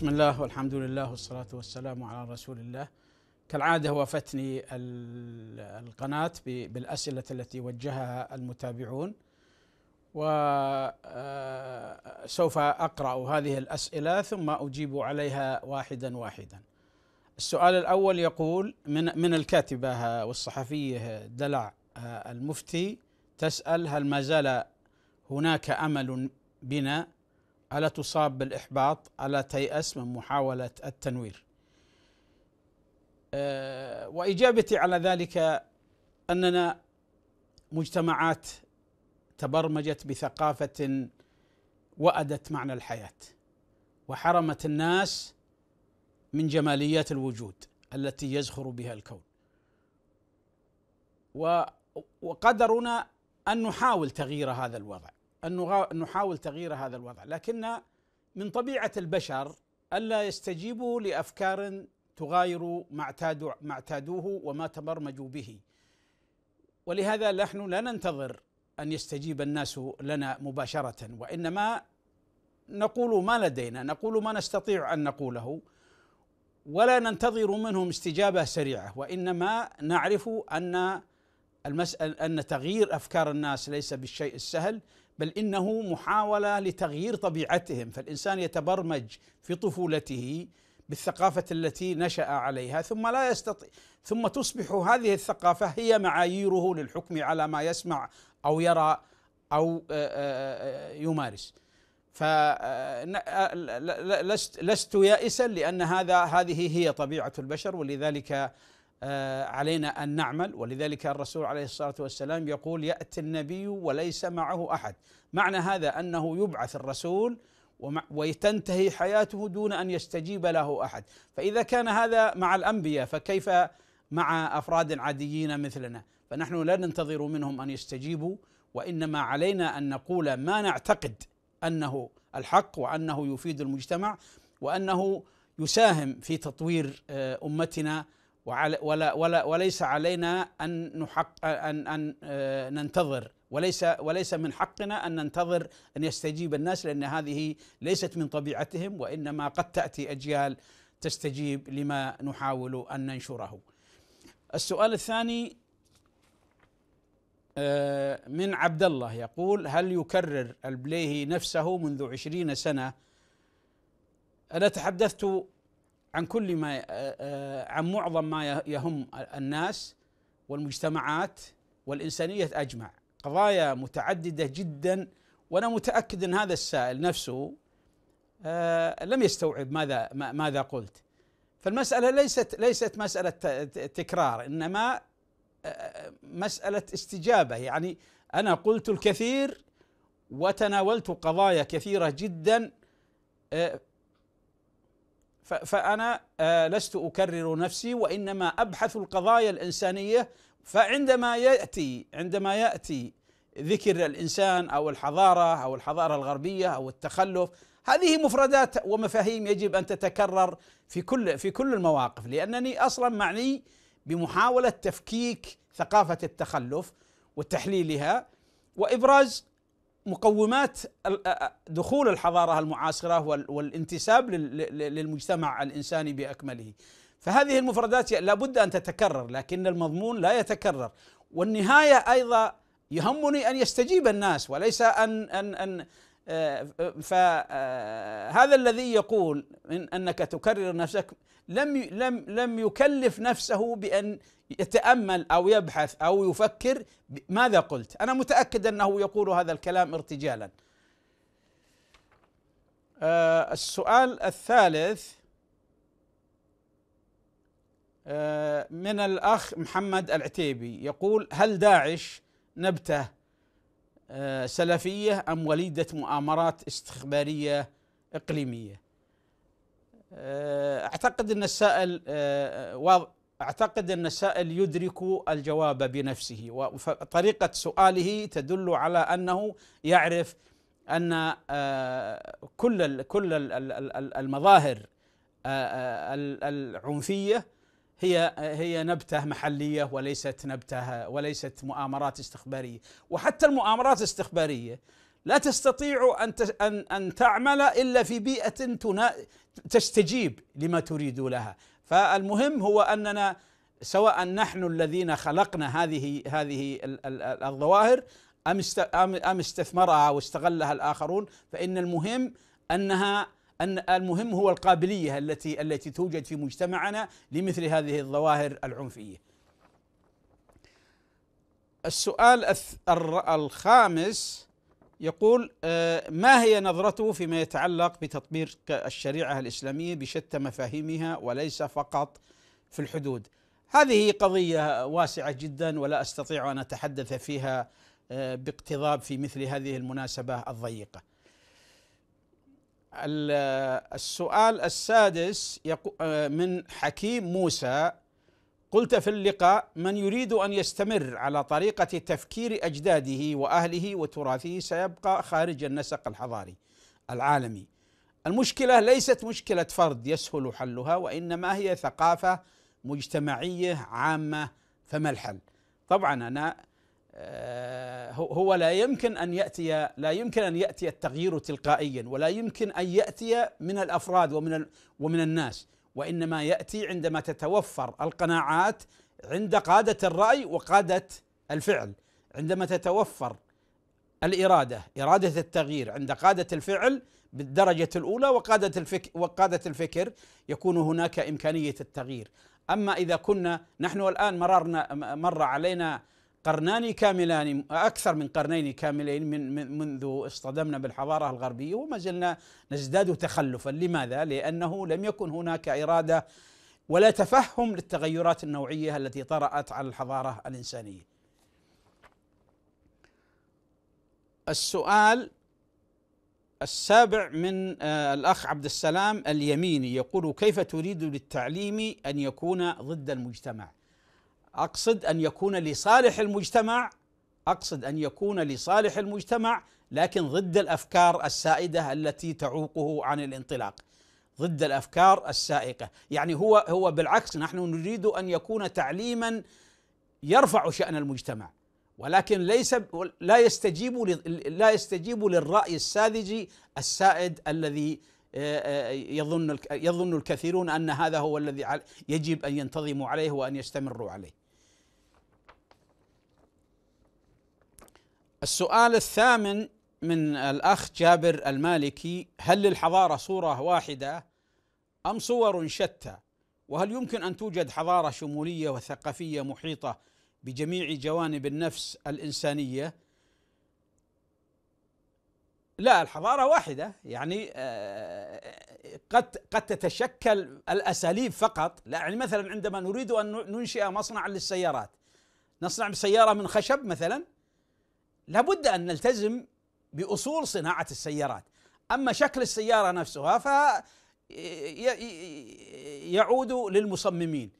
بسم الله والحمد لله والصلاة والسلام على رسول الله كالعادة وافتني القناة بالأسئلة التي وجهها المتابعون وسوف آه، أقرأ هذه الأسئلة ثم أجيب عليها واحدا واحدا السؤال الأول يقول من, من الكاتبة والصحفية دلع آه، المفتي تسأل هل ما زال هناك أمل بنا ألا تصاب بالإحباط ألا تيأس من محاولة التنوير آه، وإجابتي على ذلك أننا مجتمعات تبرمجت بثقافة وأدت معنى الحياة وحرمت الناس من جماليات الوجود التي يزخر بها الكون وقدرنا أن نحاول تغيير هذا الوضع أن نحاول تغيير هذا الوضع لكن من طبيعة البشر ألا يستجيبوا لأفكار تغاير ما اعتادوا ما اعتادوه وما تبرمجوا به ولهذا نحن لا ننتظر أن يستجيب الناس لنا مباشرة وإنما نقول ما لدينا نقول ما نستطيع أن نقوله ولا ننتظر منهم استجابة سريعة وإنما نعرف أن المسألة أن تغيير أفكار الناس ليس بالشيء السهل بل انه محاوله لتغيير طبيعتهم فالانسان يتبرمج في طفولته بالثقافه التي نشا عليها ثم لا يستطيع ثم تصبح هذه الثقافه هي معاييره للحكم على ما يسمع او يرى او آه، آه، يمارس فلست آه، يائسا لان هذا هذه هي طبيعه البشر ولذلك آه، علينا ان نعمل ولذلك الرسول عليه الصلاه والسلام يقول ياتي النبي وليس معه احد، معنى هذا انه يبعث الرسول وتنتهي حياته دون ان يستجيب له احد، فاذا كان هذا مع الانبياء فكيف مع افراد عاديين مثلنا؟ فنحن لا ننتظر منهم ان يستجيبوا وانما علينا ان نقول ما نعتقد انه الحق وانه يفيد المجتمع وانه يساهم في تطوير آه، امتنا ولا ولا وليس علينا ان نحق ان ان آه، ننتظر وليس وليس من حقنا ان ننتظر ان يستجيب الناس لان هذه ليست من طبيعتهم وانما قد تاتي اجيال تستجيب لما نحاول ان ننشره. السؤال الثاني آه، من عبد الله يقول هل يكرر البليهي نفسه منذ عشرين سنة أنا تحدثت عن كل ما آه، آه، عن معظم ما يهم الناس والمجتمعات والإنسانية أجمع قضايا متعددة جدا وأنا متأكد أن هذا السائل نفسه آه، لم يستوعب ماذا ماذا قلت فالمسألة ليست ليست مسألة تكرار إنما مسألة استجابة يعني أنا قلت الكثير وتناولت قضايا كثيرة جدا فأنا آه، لست أكرر نفسي وإنما أبحث القضايا الإنسانية فعندما يأتي عندما يأتي ذكر الإنسان أو الحضارة أو الحضارة الغربية أو التخلف هذه مفردات ومفاهيم يجب أن تتكرر في كل في كل المواقف لأنني أصلا معني بمحاولة تفكيك ثقافة التخلف وتحليلها وإبراز مقومات دخول الحضاره المعاصره والانتساب للمجتمع الانساني باكمله فهذه المفردات لابد ان تتكرر لكن المضمون لا يتكرر والنهايه ايضا يهمني ان يستجيب الناس وليس ان ان ان آه، فهذا آه، الذي يقول من انك تكرر نفسك لم لم لم يكلف نفسه بان يتامل او يبحث او يفكر ماذا قلت انا متاكد انه يقول هذا الكلام ارتجالا آه، السؤال الثالث من الاخ محمد العتيبي يقول هل داعش نبته آه، سلفية أم وليدة مؤامرات استخبارية إقليمية آه، أعتقد أن السائل آه، أعتقد أن السائل يدرك الجواب بنفسه وطريقة سؤاله تدل على أنه يعرف أن كل كل المظاهر العنفية هي هي نبته محليه وليست نبته وليست مؤامرات استخباريه، وحتى المؤامرات الاستخباريه لا تستطيع ان ان ان تعمل الا في بيئه تستجيب لما تريد لها، فالمهم هو اننا سواء نحن الذين خلقنا هذه هذه الظواهر ام ام استثمرها واستغلها الاخرون فان المهم انها أن المهم هو القابلية التي التي توجد في مجتمعنا لمثل هذه الظواهر العنفية. السؤال الخامس يقول آه، ما هي نظرته فيما يتعلق بتطبيق الشريعة الإسلامية بشتى مفاهيمها وليس فقط في الحدود هذه قضية واسعة جدا ولا أستطيع أن أتحدث فيها آه، باقتضاب في مثل هذه المناسبة الضيقة السؤال السادس آه، من حكيم موسى قلت في اللقاء من يريد ان يستمر على طريقه تفكير اجداده واهله وتراثه سيبقى خارج النسق الحضاري العالمي. المشكله ليست مشكله فرد يسهل حلها وانما هي ثقافه مجتمعيه عامه فما الحل؟ طبعا انا آه، هو لا يمكن ان ياتي لا يمكن ان ياتي التغيير تلقائيا ولا يمكن ان ياتي من الافراد ومن ومن الناس وانما ياتي عندما تتوفر القناعات عند قاده الراي وقاده الفعل عندما تتوفر الاراده اراده التغيير عند قاده الفعل بالدرجه الاولى وقاده الفكر وقاده الفكر يكون هناك امكانيه التغيير اما اذا كنا نحن الان مررنا مر علينا قرنان كاملان أكثر من قرنين كاملين من, من منذ اصطدمنا بالحضارة الغربية وما زلنا نزداد تخلفا لماذا؟ لأنه لم يكن هناك إرادة ولا تفهم للتغيرات النوعية التي طرأت على الحضارة الإنسانية السؤال السابع من آه، الأخ عبد السلام اليميني يقول كيف تريد للتعليم أن يكون ضد المجتمع اقصد ان يكون لصالح المجتمع اقصد ان يكون لصالح المجتمع لكن ضد الافكار السائده التي تعوقه عن الانطلاق ضد الافكار السائقه، يعني هو هو بالعكس نحن نريد ان يكون تعليما يرفع شان المجتمع ولكن ليس لا يستجيب لا يستجيب للراي الساذجي السائد الذي يظن يظن الكثيرون ان هذا هو الذي يجب ان ينتظموا عليه وان يستمروا عليه. السؤال الثامن من الأخ جابر المالكي هل للحضارة صورة واحدة أم صور شتى وهل يمكن أن توجد حضارة شمولية وثقافية محيطة بجميع جوانب النفس الإنسانية لا الحضارة واحدة يعني آه، قد قد تتشكل الأساليب فقط لا يعني مثلا عندما نريد أن ننشئ مصنعا للسيارات نصنع سيارة من خشب مثلا لابد ان نلتزم باصول صناعه السيارات اما شكل السياره نفسها ف يعود للمصممين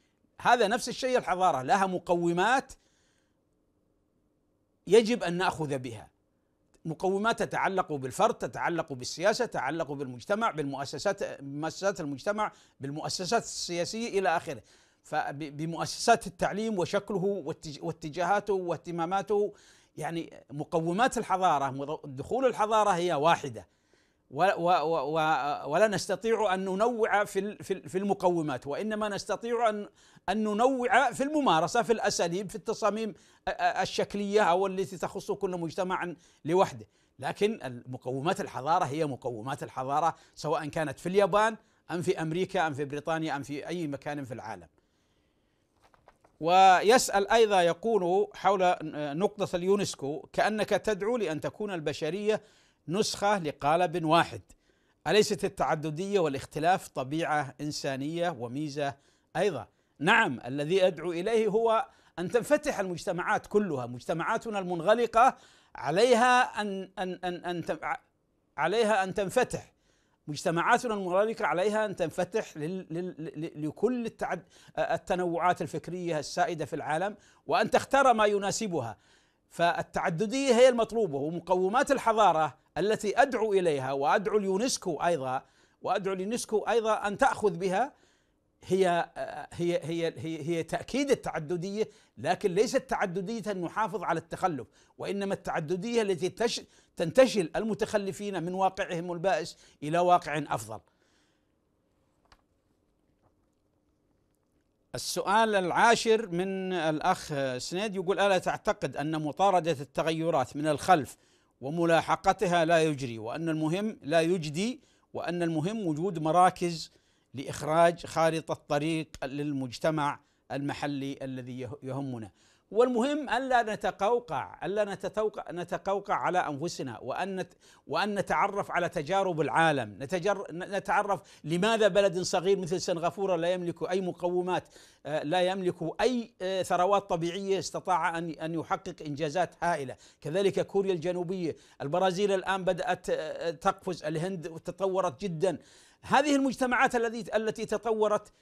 هذا نفس الشيء الحضاره لها مقومات يجب ان ناخذ بها مقومات تتعلق بالفرد تتعلق بالسياسه تتعلق بالمجتمع بالمؤسسات مؤسسات المجتمع بالمؤسسات السياسيه الى اخره فبمؤسسات التعليم وشكله واتجاهاته واهتماماته يعني مقومات الحضارة دخول الحضارة هي واحدة ولا نستطيع أن ننوع في المقومات وإنما نستطيع أن ننوع في الممارسة في الأساليب في التصاميم الشكلية أو التي تخص كل مجتمع لوحده لكن مقومات الحضارة هي مقومات الحضارة سواء كانت في اليابان أم في أمريكا أم في بريطانيا أم في أي مكان في العالم ويسأل أيضا يقول حول نقطة اليونسكو كأنك تدعو لأن تكون البشرية نسخة لقالب واحد أليست التعددية والاختلاف طبيعة إنسانية وميزة أيضا نعم الذي أدعو إليه هو أن تنفتح المجتمعات كلها مجتمعاتنا المنغلقة عليها أن أن أن, أن عليها أن تنفتح مجتمعاتنا المرابكة عليها أن تنفتح لكل التنوعات الفكرية السائدة في العالم وأن تختار ما يناسبها فالتعددية هي المطلوبة ومقومات الحضارة التي أدعو إليها وأدعو اليونسكو أيضا وأدعو اليونسكو أيضا أن تأخذ بها هي هي هي هي, هي تاكيد التعدديه لكن ليست تعدديه نحافظ على التخلف وانما التعدديه التي تنتشل المتخلفين من واقعهم البائس الى واقع افضل. السؤال العاشر من الاخ سنيد يقول الا تعتقد ان مطارده التغيرات من الخلف وملاحقتها لا يجري وان المهم لا يجدي وان المهم وجود مراكز لاخراج خارطه طريق للمجتمع المحلي الذي يهمنا والمهم ألا نتقوقع ألا نتقوقع نتقوقع على أنفسنا وأن وأن نتعرف على تجارب العالم نتجر نتعرف لماذا بلد صغير مثل سنغافورة لا يملك أي مقومات آه، لا يملك أي آه، ثروات طبيعية استطاع أن أن يحقق إنجازات هائلة كذلك كوريا الجنوبية البرازيل الآن بدأت آه، تقفز الهند تطورت جدا هذه المجتمعات التي التي تطورت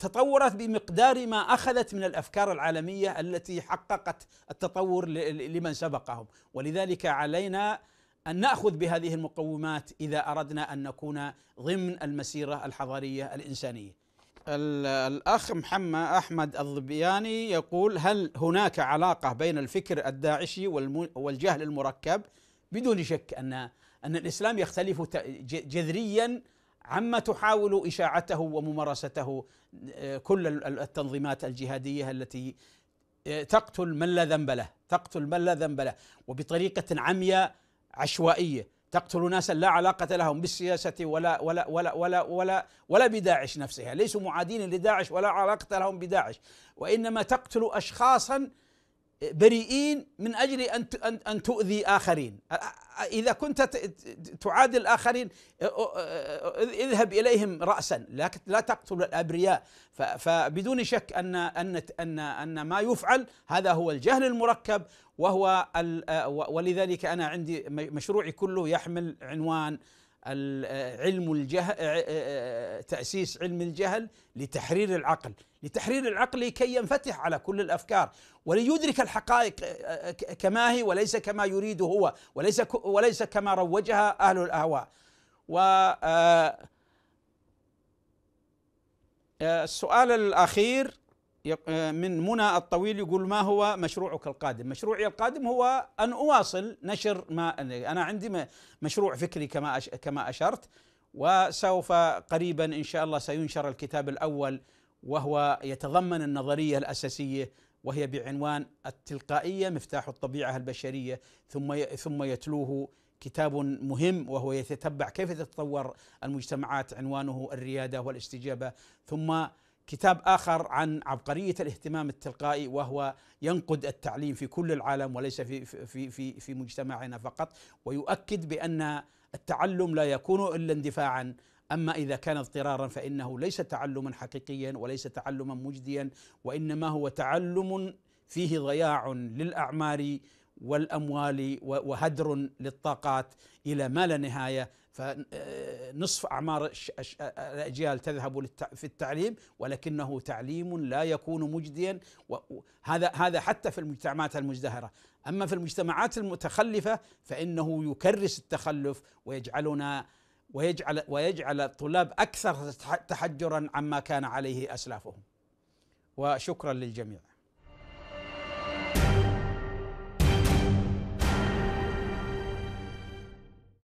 تطورت بمقدار ما اخذت من الافكار العالميه التي حققت التطور لمن سبقهم ولذلك علينا ان ناخذ بهذه المقومات اذا اردنا ان نكون ضمن المسيره الحضاريه الانسانيه. الاخ محمد احمد الظبياني يقول هل هناك علاقه بين الفكر الداعشي والجهل المركب؟ بدون شك ان ان الاسلام يختلف جذريا عما تحاول اشاعته وممارسته آه، كل التنظيمات الجهاديه التي آه، تقتل من لا ذنب له، تقتل من لا ذنب له وبطريقه عمياء عشوائيه، تقتل ناسا لا علاقه لهم بالسياسه ولا ولا ولا ولا ولا ولا بداعش نفسها، ليسوا معادين لداعش ولا علاقه لهم بداعش، وانما تقتل اشخاصا بريئين من اجل ان ان تؤذي اخرين اذا كنت تعادل الاخرين اذهب اليهم راسا لكن لا تقتل الابرياء فبدون شك ان ان ان ان ما يفعل هذا هو الجهل المركب وهو ولذلك انا عندي مشروعي كله يحمل عنوان علم الجهل تاسيس علم الجهل لتحرير العقل لتحرير العقل كي ينفتح على كل الافكار وليدرك الحقائق آه، آه، كما هي وليس كما يريد هو وليس وليس كما روجها اهل الاهواء و آه، السؤال الاخير من منى الطويل يقول ما هو مشروعك القادم؟ مشروعي القادم هو ان اواصل نشر ما انا عندي مشروع فكري كما كما اشرت وسوف قريبا ان شاء الله سينشر الكتاب الاول وهو يتضمن النظريه الاساسيه وهي بعنوان التلقائيه مفتاح الطبيعه البشريه ثم ثم يتلوه كتاب مهم وهو يتتبع كيف تتطور المجتمعات عنوانه الرياده والاستجابه ثم كتاب اخر عن عبقريه الاهتمام التلقائي وهو ينقد التعليم في كل العالم وليس في في في في مجتمعنا فقط ويؤكد بان التعلم لا يكون الا اندفاعا أما إذا كان اضطرارا فإنه ليس تعلما حقيقيا وليس تعلما مجديا وإنما هو تعلم فيه ضياع للأعمار والأموال وهدر للطاقات إلى ما لا نهاية فنصف آه، أعمار الأجيال تذهب في التعليم ولكنه تعليم لا يكون مجديا هذا هذا حتى في المجتمعات المزدهرة أما في المجتمعات المتخلفة فإنه يكرس التخلف ويجعلنا ويجعل ويجعل الطلاب اكثر تحجرا عما كان عليه اسلافهم وشكرا للجميع